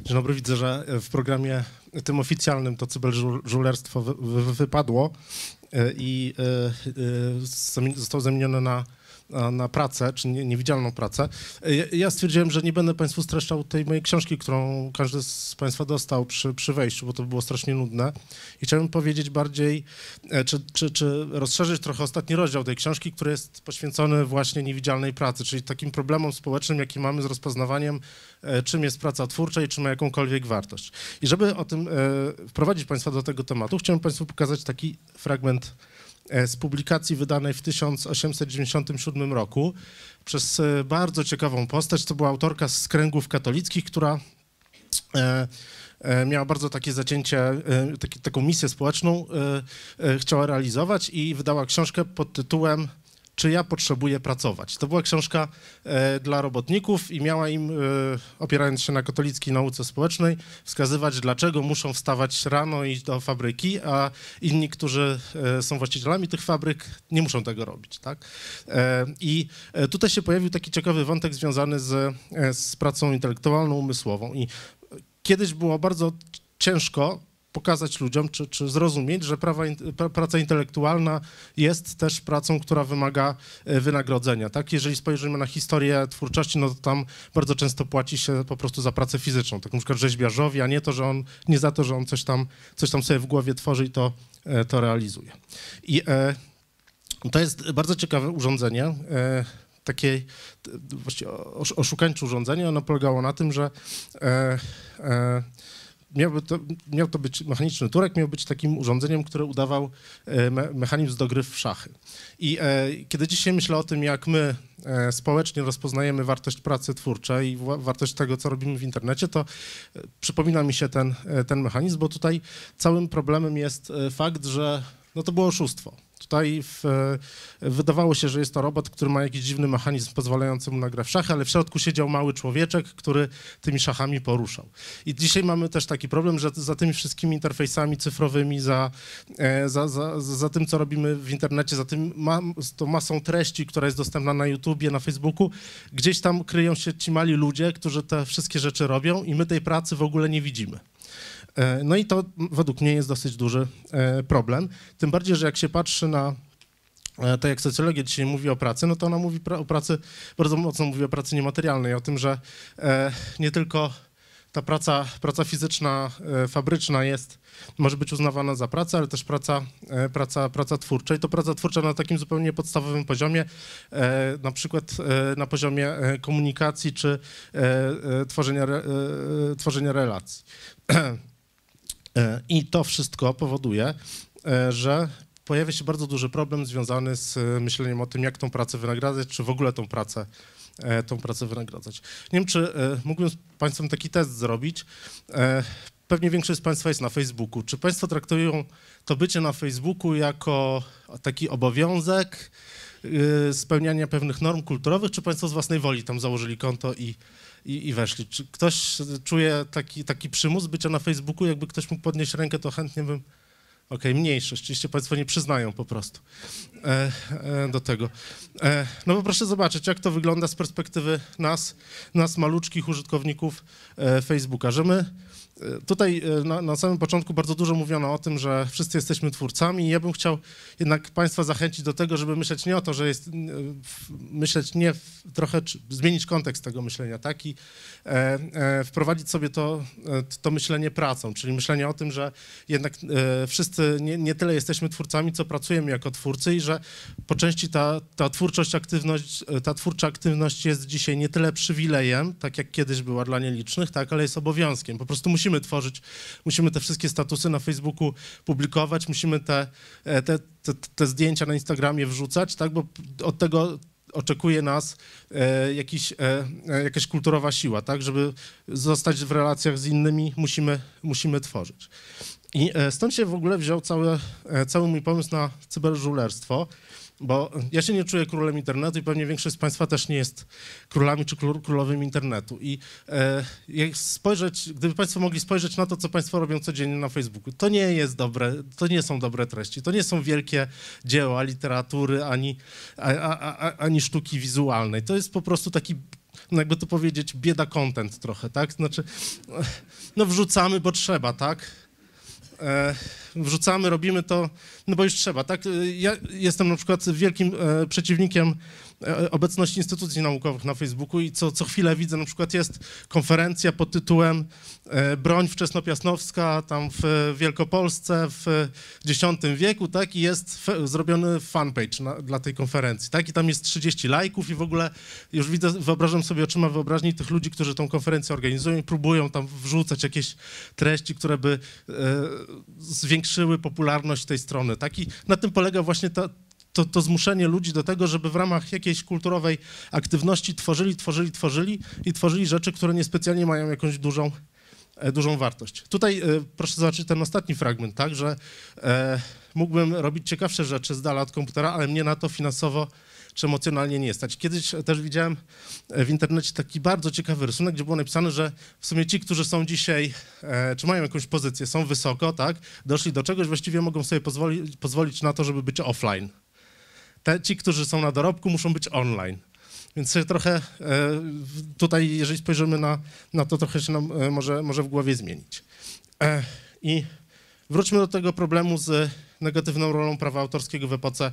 Dzień dobry, widzę, że e, w programie tym oficjalnym to cyberżulerstwo wy, wy, wypadło e, i e, zostało zamienione na na pracę, czy nie, niewidzialną pracę. Ja stwierdziłem, że nie będę Państwu streszczał tej mojej książki, którą każdy z Państwa dostał przy, przy wejściu, bo to było strasznie nudne. I chciałbym powiedzieć bardziej, e, czy, czy, czy rozszerzyć trochę ostatni rozdział tej książki, który jest poświęcony właśnie niewidzialnej pracy, czyli takim problemom społecznym, jaki mamy z rozpoznawaniem, e, czym jest praca twórcza i czy ma jakąkolwiek wartość. I żeby o tym e, wprowadzić Państwa do tego tematu, chciałem Państwu pokazać taki fragment E, z publikacji wydanej w 1897 roku przez e, bardzo ciekawą postać. To była autorka z kręgów katolickich, która e, miała bardzo takie zacięcie, taki, taką misję społeczną, chciała realizować i wydała książkę pod tytułem czy ja potrzebuję pracować. To była książka e, dla robotników i miała im, e, opierając się na katolickiej nauce społecznej, wskazywać, dlaczego muszą wstawać rano i iść do fabryki, a inni, którzy e, są właścicielami tych fabryk, nie muszą tego robić. Tak? I tutaj się pojawił taki ciekawy wątek związany z, z pracą intelektualną, umysłową. I kiedyś było bardzo ciężko pokazać ludziom, czy, czy zrozumieć, że prawa, praca intelektualna jest też pracą, która wymaga e, wynagrodzenia. Tak? Jeżeli spojrzymy na historię twórczości, no to tam bardzo często płaci się po prostu za pracę fizyczną, tak na przykład rzeźbiarzowi, a nie to, że on, nie za to, że on coś tam, coś tam sobie w głowie tworzy i to, e, to realizuje. I e, to jest bardzo ciekawe urządzenie. E, takie właściwie oszukańcze urządzenie, ono polegało na tym, że e, e, miał to, miał to być mechaniczny turek, miał być takim urządzeniem, które udawał e, mechanizm do gry w szachy. I e, kiedy dzisiaj myślę o tym, jak my e, społecznie rozpoznajemy wartość pracy twórczej i wartość tego, co robimy w internecie, to przypomina mi się ten, ten mechanizm, bo tutaj całym problemem jest fakt, że no to było oszustwo. Tutaj w, e, wydawało się, że jest to robot, który ma jakiś dziwny mechanizm pozwalający mu na grę w szachy, ale w środku siedział mały człowieczek, który tymi szachami poruszał. I dzisiaj mamy też taki problem, że za tymi wszystkimi interfejsami cyfrowymi, za, e, za, za, za tym, co robimy w internecie, za tym ma, tą masą treści, która jest dostępna na YouTubie, na Facebooku, gdzieś tam kryją się ci mali ludzie, którzy te wszystkie rzeczy robią i my tej pracy w ogóle nie widzimy. E, no i to według mnie jest dosyć duży e, problem. Tym bardziej, że jak się patrzy na e, to jak socjologia dzisiaj mówi o pracy, no to ona mówi o pracy, bardzo mocno mówi o pracy niematerialnej, o tym, że nie tylko ta praca, praca fizyczna, fabryczna jest, może być uznawana za pracę, ale też praca, praca, praca twórcza i to praca twórcza na takim zupełnie podstawowym poziomie, na przykład na poziomie komunikacji czy tworzenia, tworzenia relacji. E, I to wszystko powoduje, e, że pojawia się bardzo duży problem związany z e, myśleniem o tym, jak tą pracę wynagradzać, czy w ogóle tą pracę, tą pracę wynagradzać. Nie wiem, czy mógłbym z Państwem taki test zrobić. Pewnie większość z Państwa jest na Facebooku. Czy Państwo traktują to bycie na Facebooku jako taki obowiązek spełniania pewnych norm kulturowych, czy Państwo z własnej woli tam założyli konto i, i, i weszli. Czy ktoś czuje taki, taki przymus bycia na Facebooku? Jakby ktoś mógł podnieść rękę, to chętnie bym... Okej, okay, mniejszość. Oczywiście Państwo nie przyznają po prostu e, e, do tego. E, no bo proszę zobaczyć, jak to wygląda z perspektywy nas, nas maluczkich użytkowników e, Facebooka, że my E, tutaj e, na, na, samym początku bardzo dużo mówiono o tym, że wszyscy jesteśmy twórcami i ja bym chciał jednak Państwa zachęcić do tego, żeby myśleć nie o to, że jest, e, myśleć nie w, trochę, zmienić kontekst tego myślenia, tak i e, e, wprowadzić sobie to, to myślenie pracą, czyli myślenie o tym, że jednak e, wszyscy nie, nie, tyle jesteśmy twórcami, co pracujemy jako twórcy i że po części ta, ta twórczość, aktywność, ta twórcza aktywność jest dzisiaj nie tyle przywilejem, tak jak kiedyś była dla nielicznych, tak, ale jest obowiązkiem. Po prostu musimy musimy tworzyć, musimy te wszystkie statusy na Facebooku publikować, musimy te, e, te, te, te zdjęcia na Instagramie wrzucać, tak, bo od tego oczekuje nas e, jakiś, e, jakaś kulturowa siła, tak, żeby zostać w relacjach z innymi, musimy, musimy tworzyć. I e, stąd się w ogóle wziął cały, e, cały mój pomysł na cyberżulerstwo, bo ja się nie czuję królem internetu i pewnie większość z Państwa też nie jest królami czy król, królowym internetu. I e, jak spojrzeć, gdyby Państwo mogli spojrzeć na to, co Państwo robią codziennie na Facebooku, to nie jest dobre, to nie są dobre treści, to nie są wielkie dzieła literatury ani, a, a, a, ani sztuki wizualnej. To jest po prostu taki no jakby to powiedzieć, bieda content trochę, tak? Znaczy, no wrzucamy, bo trzeba, tak? E, wrzucamy, robimy to, no bo już trzeba, tak? E, ja jestem na przykład wielkim e, przeciwnikiem E, obecność instytucji naukowych na Facebooku i co, co chwilę widzę, na przykład jest konferencja pod tytułem e, Broń wczesnopiasnowska tam w Wielkopolsce w X wieku, tak, i jest zrobiony fanpage na, dla tej konferencji, tak, i tam jest 30 lajków i w ogóle już widzę, wyobrażam sobie oczyma wyobraźni tych ludzi, którzy tą konferencję organizują i próbują tam wrzucać jakieś treści, które by e, zwiększyły popularność tej strony, tak, i na tym polega właśnie ta, to, to zmuszenie ludzi do tego, żeby w ramach jakiejś kulturowej aktywności tworzyli, tworzyli, tworzyli i tworzyli rzeczy, które niespecjalnie mają jakąś dużą, e, dużą wartość. Tutaj e, proszę zobaczyć ten ostatni fragment, tak, że e, mógłbym robić ciekawsze rzeczy z dala od komputera, ale mnie na to finansowo czy emocjonalnie nie stać. Kiedyś też widziałem w internecie taki bardzo ciekawy rysunek, gdzie było napisane, że w sumie ci, którzy są dzisiaj, czy mają jakąś pozycję, są wysoko, tak, doszli do czegoś, właściwie mogą sobie pozwoli, pozwolić na to, żeby być offline te, ci, którzy są na dorobku, muszą być online. Więc się trochę e, tutaj, jeżeli spojrzymy na, na to, trochę się nam e, może, może w głowie zmienić. E, I wróćmy do tego problemu z negatywną rolą prawa autorskiego w epoce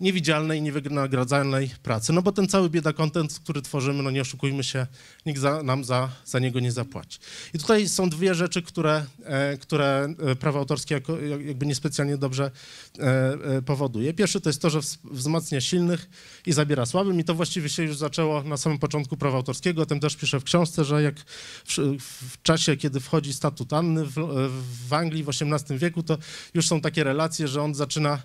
niewidzialnej, niewynagradzalnej pracy. No bo ten cały bieda content, który tworzymy, no nie oszukujmy się, nikt za, nam za, za niego nie zapłaci. I tutaj są dwie rzeczy, które, e, które e, prawo autorskie jako, jakby niespecjalnie dobrze e, powoduje. Pierwszy to jest to, że wzmacnia silnych i zabiera słabym i to właściwie się już zaczęło na samym początku prawa autorskiego, o tym też piszę w książce, że jak w, w czasie, kiedy wchodzi statut Anny w, w Anglii w XVIII wieku, to już są takie relacje, że on zaczyna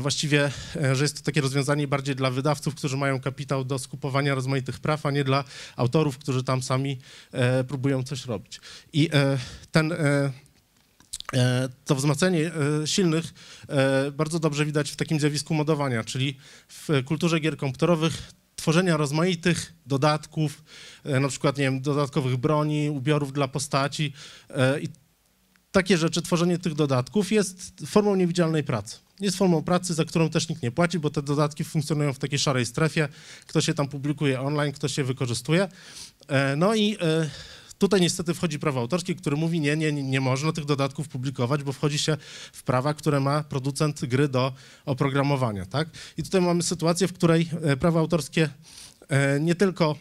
właściwie, że że jest to takie rozwiązanie bardziej dla wydawców, którzy mają kapitał do skupowania rozmaitych praw, a nie dla autorów, którzy tam sami e, próbują coś robić. I e, ten... E, e to wzmacnianie e, silnych e, bardzo dobrze widać w takim zjawisku modowania, czyli w kulturze gier komputerowych tworzenia rozmaitych dodatków, na przykład nie wiem, dodatkowych broni, ubiorów dla postaci i takie rzeczy, tworzenie tych dodatków jest formą niewidzialnej pracy. Jest formą pracy, za którą też nikt nie płaci, bo te dodatki funkcjonują w takiej szarej strefie. Kto się tam publikuje online, kto się wykorzystuje. E, no i e, tutaj niestety wchodzi prawo autorskie, które mówi nie, nie, nie można tych dodatków publikować, bo wchodzi się w prawa, które ma producent gry do oprogramowania, tak? I tutaj mamy sytuację, w której e, prawa autorskie nie tylko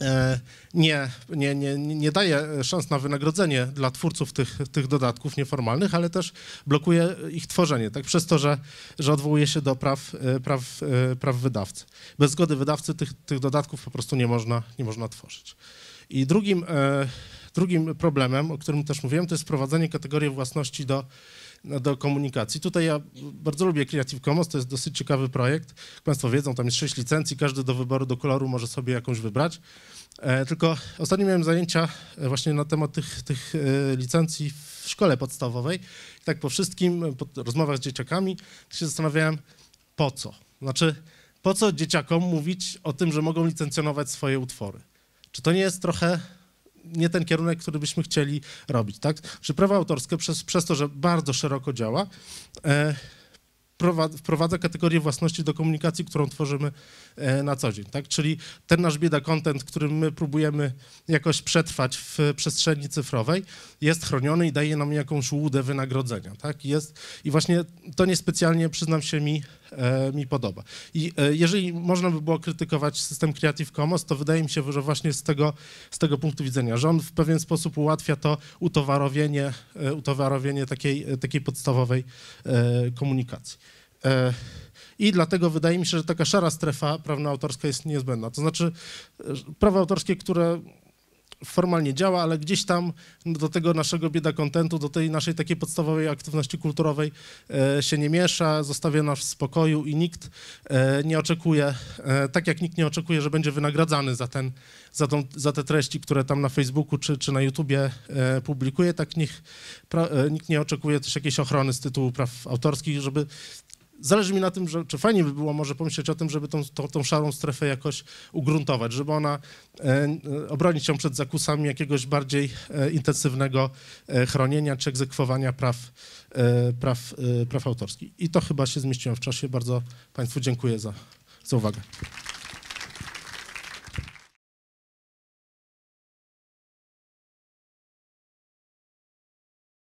E, nie, nie, nie, nie daje szans na wynagrodzenie dla twórców tych, tych dodatków nieformalnych, ale też blokuje ich tworzenie, tak przez to, że, że odwołuje się do praw, e, praw, e, praw wydawcy. Bez zgody wydawcy tych, tych dodatków po prostu nie można, nie można tworzyć. I drugim, drugim problemem, o którym też mówiłem, to jest wprowadzenie kategorii własności do do komunikacji. Tutaj ja bardzo lubię Creative Commons, to jest dosyć ciekawy projekt. Jak Państwo wiedzą, tam jest sześć licencji, każdy do wyboru, do koloru może sobie jakąś wybrać. E, tylko ostatnio miałem zajęcia e, właśnie na temat tych, tych e, licencji w szkole podstawowej. I tak po wszystkim, po rozmowach z dzieciakami, się zastanawiałem, po co? Znaczy, po co dzieciakom mówić o tym, że mogą licencjonować swoje utwory? Czy to nie jest trochę nie ten kierunek, który byśmy chcieli robić, tak? Że prawo autorskie przez, przez to, że bardzo szeroko działa, e, wprowadza kategorię własności do komunikacji, którą tworzymy e, na co dzień. Tak? Czyli ten nasz bieda content, którym my próbujemy jakoś przetrwać w przestrzeni cyfrowej, jest chroniony i daje nam jakąś łudę wynagrodzenia. Tak? Jest, I właśnie to niespecjalnie, przyznam się mi, E, mi podoba. I e, jeżeli można by było krytykować system Creative Commons, to wydaje mi się, że właśnie z tego, z tego punktu widzenia, że on w pewien sposób ułatwia to utowarowienie, e, utowarowienie takiej, takiej podstawowej komunikacji. I dlatego wydaje mi się, że taka szara strefa prawna autorska jest niezbędna. To znaczy prawa autorskie, które formalnie działa, ale gdzieś tam do tego naszego bieda kontentu, do tej naszej takiej podstawowej aktywności kulturowej e, się nie miesza, zostawia nas w spokoju i nikt e, nie oczekuje, e, tak jak nikt nie oczekuje, że będzie wynagradzany za, ten, za, tą, za te treści, które tam na Facebooku czy, czy na YouTubie publikuje, tak nikt nie oczekuje też jakiejś ochrony z tytułu praw autorskich, żeby zależy mi na tym, że, czy fajnie by było może pomyśleć o tym, żeby tą, tą, tą szarą strefę jakoś ugruntować, żeby ona e, e, obronić ją przed zakusami jakiegoś bardziej e, intensywnego e, chronienia czy egzekwowania praw, e, praw, e, praw autorskich. I to chyba się zmieściłem w czasie. Bardzo Państwu dziękuję za, za uwagę.